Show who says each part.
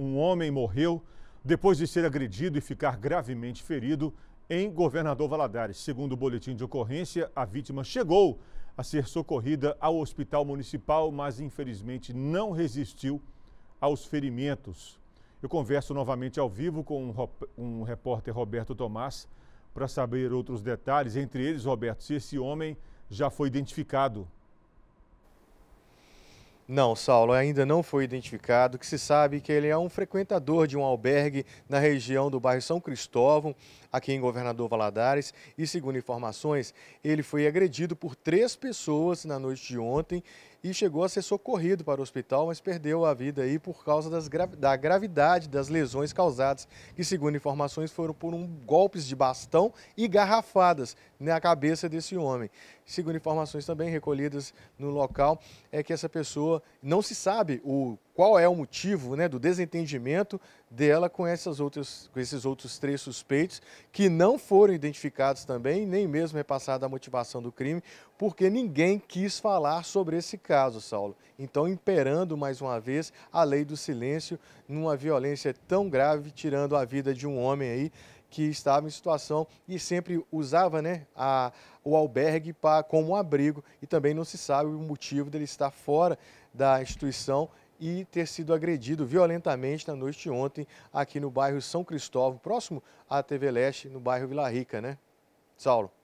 Speaker 1: Um homem morreu depois de ser agredido e ficar gravemente ferido em Governador Valadares. Segundo o boletim de ocorrência, a vítima chegou a ser socorrida ao hospital municipal, mas infelizmente não resistiu aos ferimentos. Eu converso novamente ao vivo com um repórter Roberto Tomás para saber outros detalhes, entre eles, Roberto, se esse homem já foi identificado. Não, Saulo, ainda não foi identificado, que se sabe que ele é um
Speaker 2: frequentador de um albergue na região do bairro São Cristóvão, aqui em Governador Valadares, e segundo informações, ele foi agredido por três pessoas na noite de ontem e chegou a ser socorrido para o hospital, mas perdeu a vida aí por causa das, da gravidade das lesões causadas, que segundo informações foram por um golpes de bastão e garrafadas na cabeça desse homem. Segundo informações também recolhidas no local, é que essa pessoa pessoa, não se sabe o, qual é o motivo né, do desentendimento dela com, essas outras, com esses outros três suspeitos, que não foram identificados também, nem mesmo repassada a motivação do crime, porque ninguém quis falar sobre esse caso, Saulo. Então, imperando mais uma vez a lei do silêncio numa violência tão grave, tirando a vida de um homem aí que estava em situação e sempre usava né, a, o albergue pra, como abrigo e também não se sabe o motivo dele estar fora da instituição e ter sido agredido violentamente na noite de ontem aqui no bairro São Cristóvão, próximo à TV Leste, no bairro Vila Rica, né? Saulo.